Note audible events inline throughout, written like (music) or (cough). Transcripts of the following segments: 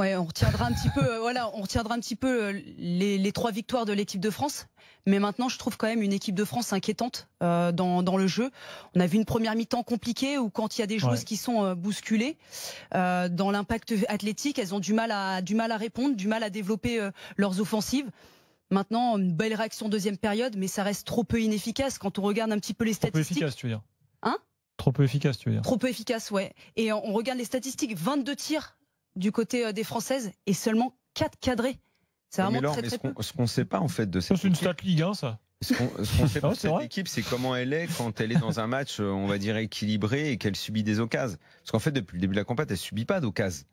on retiendra un petit peu, euh, voilà, on un petit peu euh, les, trois victoires de l'équipe de France. Mais maintenant, je trouve quand même une équipe de France inquiétante euh, dans, le jeu. On a vu une première mi-temps compliquée où quand il y a des joueuses qui sont bousculées dans l'impact athlétique, elles ont du mal à du mal à répondre, du mal à développer leurs offensives. Maintenant, une belle réaction deuxième période, mais ça reste trop peu inefficace quand on regarde un petit peu les trop statistiques. Peu efficace, tu veux dire Hein Trop peu efficace, tu veux dire Trop peu efficace, ouais. Et on regarde les statistiques 22 tirs du côté euh, des Françaises et seulement 4 cadrés. C'est vraiment Ce qu'on ne sait pas en fait de cette. C'est une stat ligue, hein, ça. Ce qu'on (laughs) sait pas de cette équipe, c'est comment elle est quand elle est dans un match, euh, on va dire, équilibré et qu'elle subit des occasions. Parce qu'en fait, depuis le début de la compète, elle subit pas d'occasions.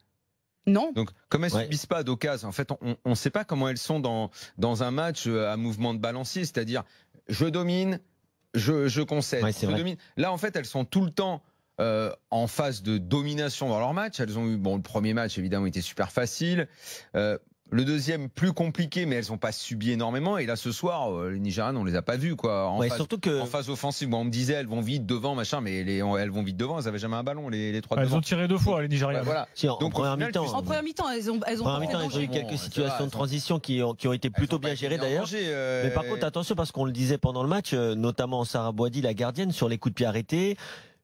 Non. Donc, comme elles ne subissent pas d'occasion, en fait, on ne sait pas comment elles sont dans, dans un match euh, à mouvement de balancier, c'est-à-dire je domine, je, je concède, Là, en fait, elles sont tout le temps euh, en phase de domination dans leur match. Elles ont eu, bon, le premier match évidemment était super facile. Euh, le deuxième, plus compliqué, mais elles n'ont pas subi énormément. Et là, ce soir, euh, les Nigérianes, on les a pas vus quoi. En, phase, surtout que... en phase offensive, on me disait, elles vont vite devant, machin, mais elles vont vite devant, elles n'avaient jamais un ballon, les, trois ah, Elles ont tiré deux fois, les Nigérianes. voilà. en, Donc, en, première mi-temps. Hein. En, première mi-temps, elles ont, elles ont, eu quelques situations de transition qui ont, qui ont été plutôt bien gérées, d'ailleurs. Mais par contre, attention, parce qu'on le disait pendant le match, notamment Sarah Boadi, la gardienne, sur les coups de pied arrêtés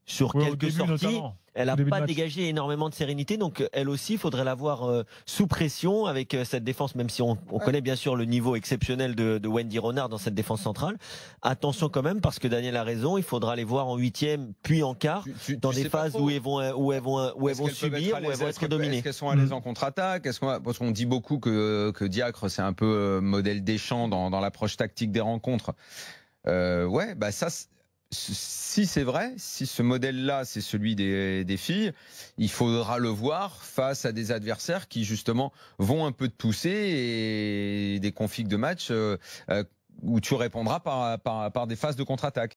sur quelques sorties. Elle n'a pas dégagé énormément de sérénité, donc euh, elle aussi, il faudrait la voir euh, sous pression avec euh, cette défense, même si on, connaît bien sûr le niveau exceptionnel de, de, Wendy Ronard dans cette défense centrale. Attention quand même, parce que Daniel a raison, il faudra les voir en huitième, puis en quart, dans des phases où elles vont, où elles vont, où elles vont subir, où elles vont être dominées. Est-ce qu'elles sont à mm. en contre-attaque Parce qu'on dit beaucoup que, que Diacre, c'est un peu modèle des champs dans, dans l'approche tactique des rencontres. Euh, ouais, bah ça, si c'est vrai, si ce modèle-là, c'est celui des, filles, il faudra le voir face à des adversaires qui, justement, vont un peu te pousser et des configs de match euh, euh, où tu répondras par, par des phases de contre-attaque.